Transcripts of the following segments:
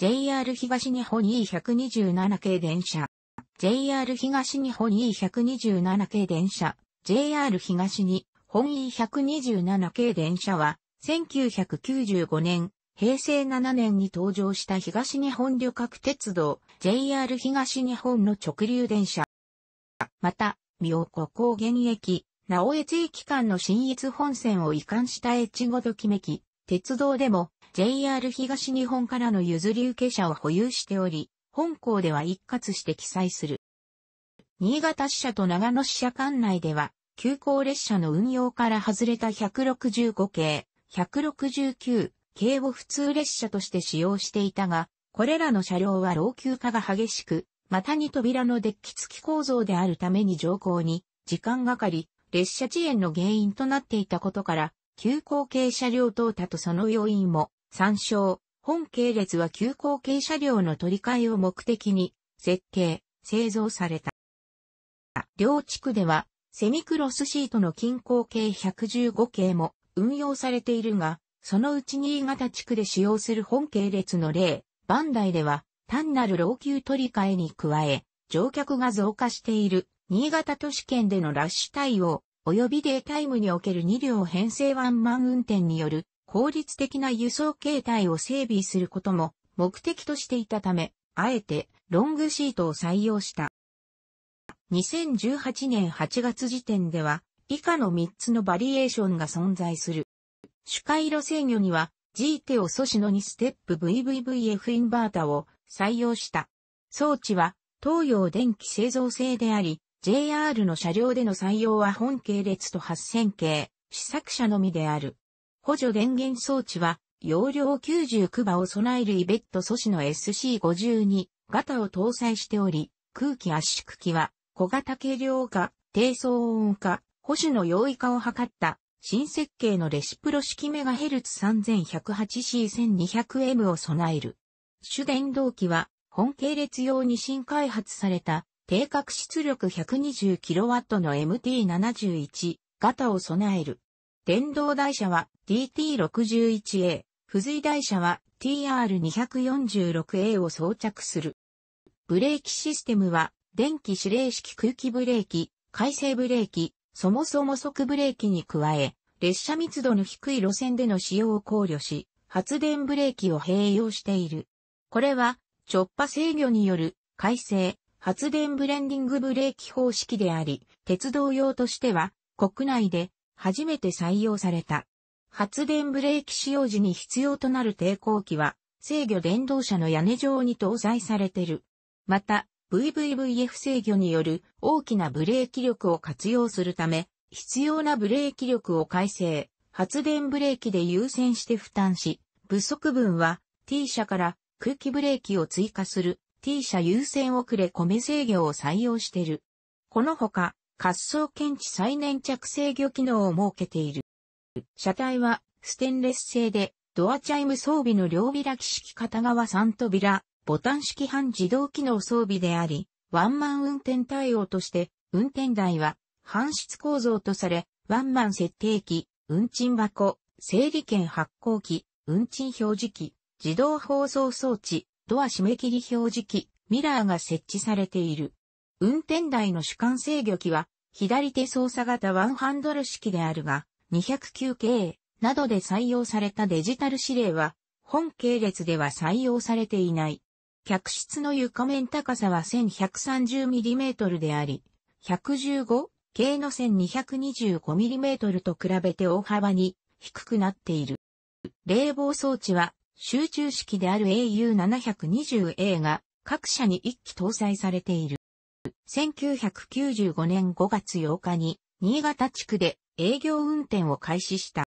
JR 東日本 E127 系電車。JR 東日本 E127 系電車。JR 東日本 E127 系電車は、1995年、平成7年に登場した東日本旅客鉄道 JR 東日本の直流電車。また、三岡高原駅、直江地域間の新越本線を移管した越後ときめき、鉄道でも JR 東日本からの譲り受け者を保有しており、本校では一括して記載する。新潟支社と長野支社管内では、急行列車の運用から外れた165系、169系を普通列車として使用していたが、これらの車両は老朽化が激しく、またに扉のデッキ付き構造であるために乗降に時間がかかり、列車遅延の原因となっていたことから、急行系車両淘汰とその要因も参照、本系列は急行系車両の取り替えを目的に、設計、製造された。両地区では、セミクロスシートの近郊系115系も運用されているが、そのうち新潟地区で使用する本系列の例、バンダイでは、単なる老朽取り替えに加え、乗客が増加している、新潟都市圏でのラッシュ対応、及びデータイムにおける2両編成ワンマン運転による効率的な輸送形態を整備することも目的としていたため、あえてロングシートを採用した。2018年8月時点では、以下の3つのバリエーションが存在する。主回路制御には、G 手を素子の2ステップ VVVF インバータを採用した。装置は、東洋電気製造製であり、JR の車両での採用は本系列と8000系、試作車のみである。補助電源装置は、容量99馬を備えるイベット素子の SC52 型を搭載しており、空気圧縮機は小型軽量化、低騒音化、保守の容易化を図った新設計のレシプロ式メガヘルツ 3108C1200M を備える。主電動機は本系列用に新開発された低角出力 120kW の MT71 型を備える。電動台車は DT61A、付随台車は TR246A を装着する。ブレーキシステムは電気指令式空気ブレーキ、回生ブレーキ、そもそも速ブレーキに加え、列車密度の低い路線での使用を考慮し、発電ブレーキを併用している。これは、直波制御による改正、発電ブレンディングブレーキ方式であり、鉄道用としては、国内で初めて採用された。発電ブレーキ使用時に必要となる抵抗器は、制御電動車の屋根上に搭載されてる。また、VVVF 制御による大きなブレーキ力を活用するため、必要なブレーキ力を改正、発電ブレーキで優先して負担し、不足分は T 社から空気ブレーキを追加する T 社優先遅れ米制御を採用してる。このほか、滑走検知最燃着制御機能を設けている。車体はステンレス製で、ドアチャイム装備の両開き式片側3扉、ボタン式半自動機能装備であり、ワンマン運転対応として、運転台は、搬出構造とされ、ワンマン設定機、運賃箱、整理券発行機、運賃表示機、自動放送装置、ドア締め切り表示機、ミラーが設置されている。運転台の主観制御機は、左手操作型ワンハンドル式であるが、209K などで採用されたデジタル指令は、本系列では採用されていない。客室の床面高さは 1130mm であり、115系の 1225mm と比べて大幅に低くなっている。冷房装置は集中式である AU720A が各社に一機搭載されている。1995年5月8日に新潟地区で営業運転を開始した。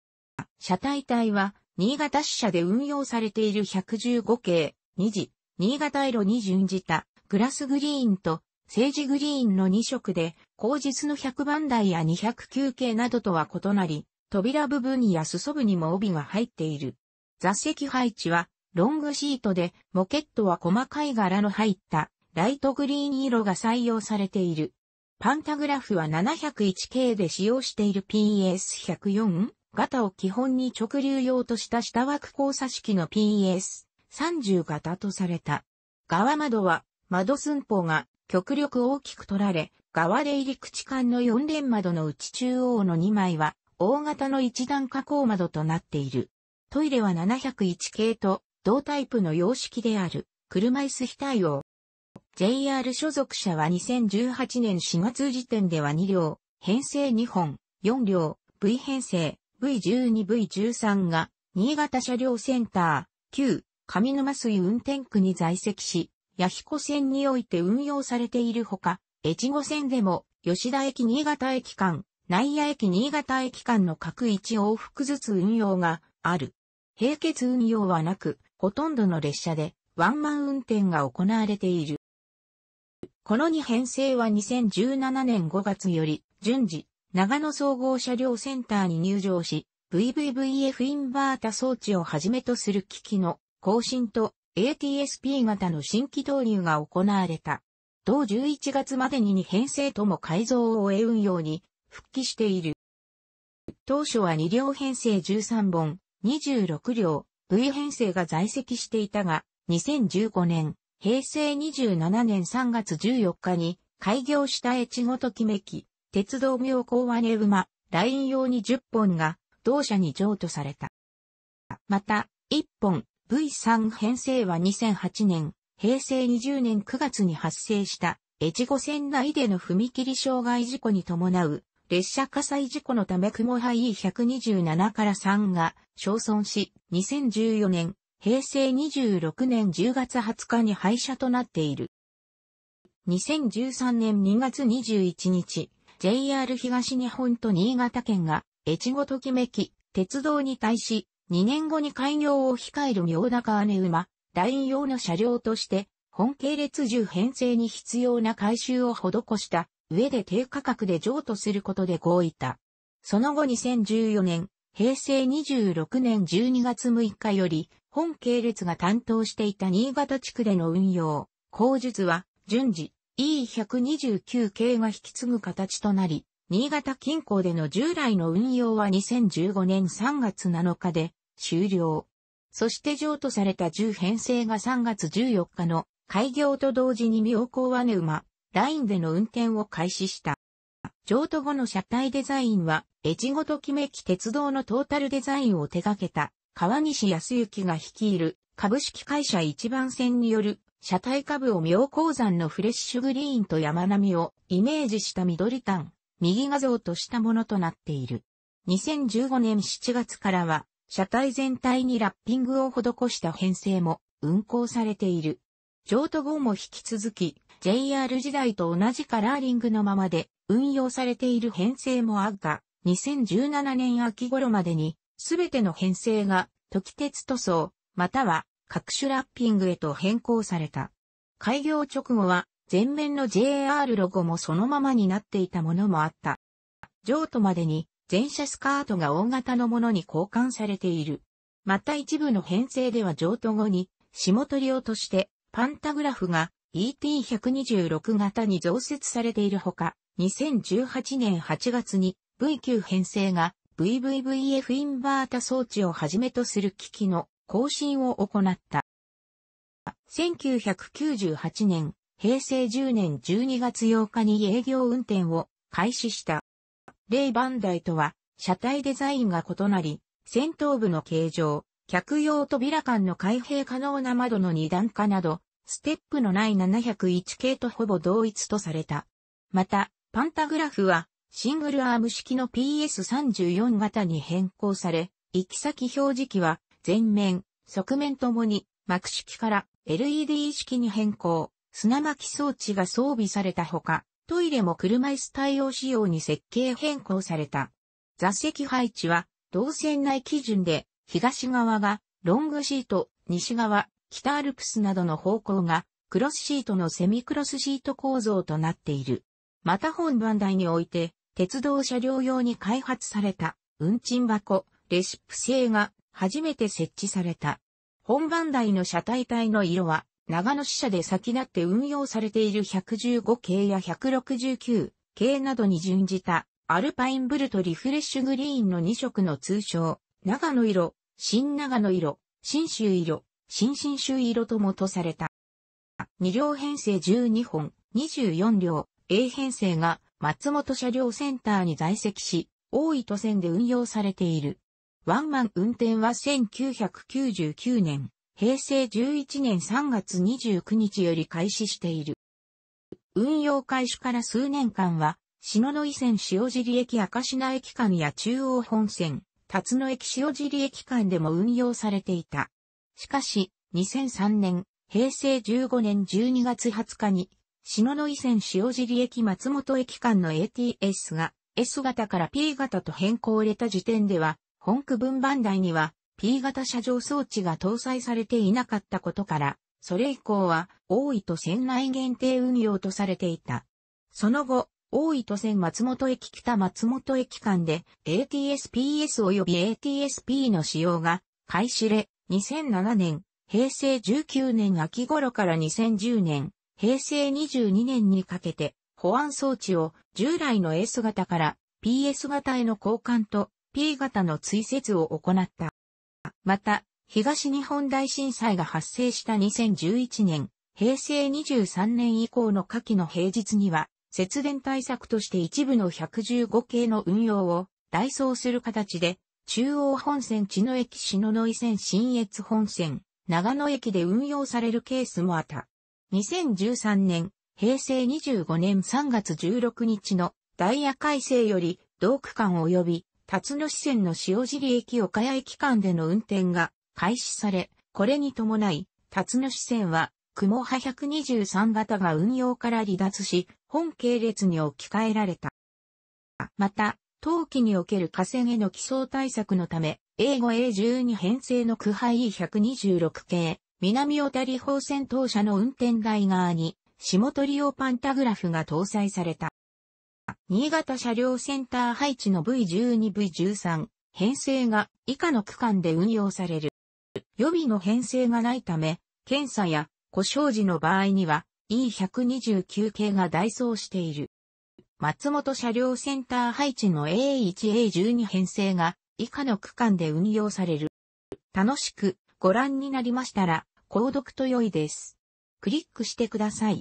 車体体は新潟支社で運用されている115系、2次、新潟色に準じたグラスグリーンと政治グリーンの2色で、後日の100番台や209系などとは異なり、扉部分や裾部にも帯が入っている。座席配置はロングシートで、モケットは細かい柄の入ったライトグリーン色が採用されている。パンタグラフは 701K で使用している PS104 型を基本に直流用とした下枠交差式の PS30 型とされた。側窓は窓寸法が極力大きく取られ、側で入り口間の4連窓の内中央の2枚は大型の一段加工窓となっている。トイレは701系と同タイプの様式である車椅子非対応。JR 所属車は2018年4月時点では2両、編成2本、4両、V 編成、V12、V13 が、新潟車両センター、旧、上沼水運転区に在籍し、八彦線において運用されているほか、越後線でも、吉田駅新潟駅間、内野駅新潟駅間の各一往復ずつ運用がある。並結運用はなく、ほとんどの列車でワンマン運転が行われている。この2編成は2017年5月より、順次、長野総合車両センターに入場し、VVVF インバータ装置をはじめとする機器の更新と ATSP 型の新規導入が行われた。同11月までに2編成とも改造を終え運用に復帰している。当初は2両編成13本、26両、V 編成が在籍していたが、2015年平成27年3月14日に開業した越後ときめき、鉄道妙高和根馬、ライン用に10本が同社に譲渡された。また、1本 V3 編成は2008年、平成20年9月に発生した越後線内での踏切障害事故に伴う列車火災事故のため雲ハイ E127 から3が焼損し、2014年平成26年10月20日に廃車となっている。2013年2月21日、JR 東日本と新潟県が、越後ときめき、鉄道に対し、2年後に開業を控える妙高姉馬、ライン用の車両として、本系列重編成に必要な改修を施した上で低価格で譲渡することで合意た。その後2014年、平成26年12月6日より、本系列が担当していた新潟地区での運用、工術は、順次、E129 系が引き継ぐ形となり、新潟近郊での従来の運用は2015年3月7日で終了。そして譲渡された10編成が3月14日の開業と同時に妙高和沼ラインでの運転を開始した。譲渡後の車体デザインは、越後ときめき鉄道のトータルデザインを手掛けた、川西康幸が率いる、株式会社一番線による、車体下部を妙高山のフレッシュグリーンと山並みをイメージした緑炭、右画像としたものとなっている。2015年7月からは、車体全体にラッピングを施した編成も運行されている。譲渡後も引き続き、JR 時代と同じカラーリングのままで、運用されている編成もあるが、2017年秋頃までに、すべての編成が、時鉄塗装、または、各種ラッピングへと変更された。開業直後は、前面の JR ロゴもそのままになっていたものもあった。譲渡までに、全車スカートが大型のものに交換されている。また一部の編成では譲渡後に、下取り用として、パンタグラフが ET126 型に増設されているほか、2018年8月に V9 編成が VVVF インバータ装置をはじめとする機器の更新を行った。1998年、平成10年12月8日に営業運転を開始した。例バンダイとは、車体デザインが異なり、先頭部の形状、客用扉間の開閉可能な窓の二段化など、ステップのない701系とほぼ同一とされた。また、パンタグラフはシングルアーム式の PS34 型に変更され、行き先表示器は前面、側面ともに幕式から LED 式に変更、砂巻き装置が装備されたほか、トイレも車椅子対応仕様に設計変更された。座席配置は動線内基準で東側がロングシート、西側、北アルプスなどの方向がクロスシートのセミクロスシート構造となっている。また本番台において、鉄道車両用に開発された、運賃箱、レシップ製が初めて設置された。本番台の車体体の色は、長野支社で先立って運用されている115系や169系などに準じた、アルパインブルとリフレッシュグリーンの2色の通称、長野色、新長野色、新州色、新新州色ともとされた。2両編成12本、24両、A 編成が松本車両センターに在籍し、大糸線で運用されている。ワンマン運転は1999年、平成11年3月29日より開始している。運用開始から数年間は、篠野井線塩尻駅赤品駅間や中央本線、辰野駅塩尻駅間でも運用されていた。しかし、2003年、平成15年12月20日に、篠ノ井線塩尻駅松本駅間の ATS が S 型から P 型と変更を入れた時点では、本区分番台には P 型車上装置が搭載されていなかったことから、それ以降は大糸線内限定運用とされていた。その後、大糸線松本駅北松本駅間で ATSPS 及び ATSP の使用が開始れ、2007年、平成19年秋頃から2010年、平成22年にかけて、保安装置を従来の S 型から PS 型への交換と P 型の追跡を行った。また、東日本大震災が発生した2011年、平成23年以降の夏季の平日には、節電対策として一部の115系の運用を代走する形で、中央本線茅野駅篠ノ井線新越本線、長野駅で運用されるケースもあった。2013年、平成25年3月16日のダイヤ改正より、同区間及び、辰野支線の塩尻駅岡谷駅間での運転が開始され、これに伴い、辰野支線は、雲派123型が運用から離脱し、本系列に置き換えられた。また、冬季における河川への基礎対策のため、英語 A12 編成の区配 E126 系、南小谷方戦闘車の運転台側に、下取り用パンタグラフが搭載された。新潟車両センター配置の V12V13 編成が以下の区間で運用される。予備の編成がないため、検査や故障時の場合には E129 系が代走している。松本車両センター配置の A1A12 編成が以下の区間で運用される。楽しくご覧になりましたら、購読と良いです。クリックしてください。